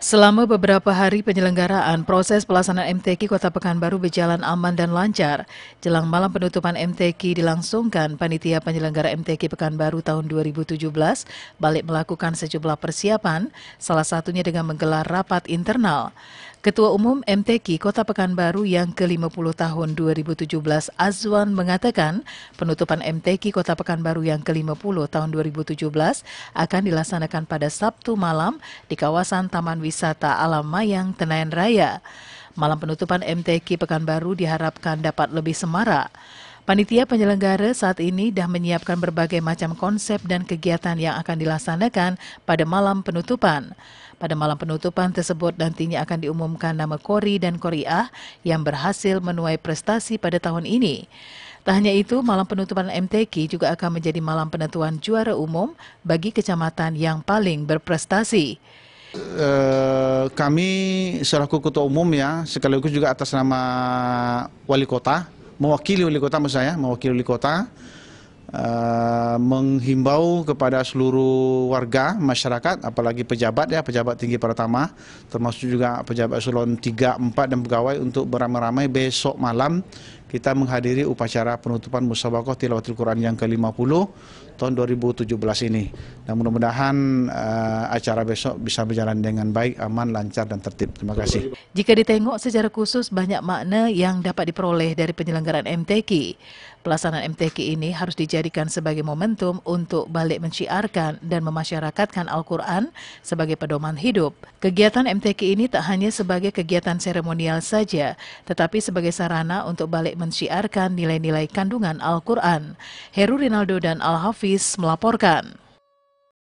Selama beberapa hari penyelenggaraan, proses pelaksanaan MTQ Kota Pekanbaru berjalan aman dan lancar. Jelang malam penutupan MTQ dilangsungkan, Panitia Penyelenggara MTQ Pekanbaru tahun 2017 balik melakukan sejumlah persiapan, salah satunya dengan menggelar rapat internal. Ketua Umum MTQ Kota Pekanbaru yang ke-50 tahun 2017 Azwan mengatakan penutupan MTQ Kota Pekanbaru yang ke-50 tahun 2017 akan dilaksanakan pada Sabtu malam di kawasan Taman Wisata Alam Mayang Tenayan Raya. Malam penutupan MTQ Pekanbaru diharapkan dapat lebih semarak. Panitia penyelenggara saat ini dah menyiapkan berbagai macam konsep dan kegiatan yang akan dilaksanakan pada malam penutupan. Pada malam penutupan tersebut nantinya akan diumumkan nama Kori dan Koriah yang berhasil menuai prestasi pada tahun ini. Tak hanya itu, malam penutupan MTQ juga akan menjadi malam penentuan juara umum bagi kecamatan yang paling berprestasi. Uh, kami selaku ketua umum ya sekaligus juga atas nama wali kota mewakili wali kota maksud saya, mewakili wali kota uh, menghimbau kepada seluruh warga, masyarakat, apalagi pejabat ya, pejabat tinggi pertama, termasuk juga pejabat eselon 3, 4 dan pegawai untuk beramai-ramai besok malam kita menghadiri upacara penutupan Musabakoh Tilawatil Quran yang ke-50 tahun 2017 ini. Dan mudah-mudahan uh, acara besok bisa berjalan dengan baik, aman, lancar, dan tertib. Terima kasih. Jika ditengok secara khusus banyak makna yang dapat diperoleh dari penyelenggaraan MTQ. Pelaksanaan MTQ ini harus dijadikan sebagai momentum untuk balik menciarkan dan memasyarakatkan Al-Quran sebagai pedoman hidup. Kegiatan MTQ ini tak hanya sebagai kegiatan seremonial saja, tetapi sebagai sarana untuk balik mensiarkan nilai-nilai kandungan Al-Quran. Heru Rinaldo dan Al-Hafiz melaporkan.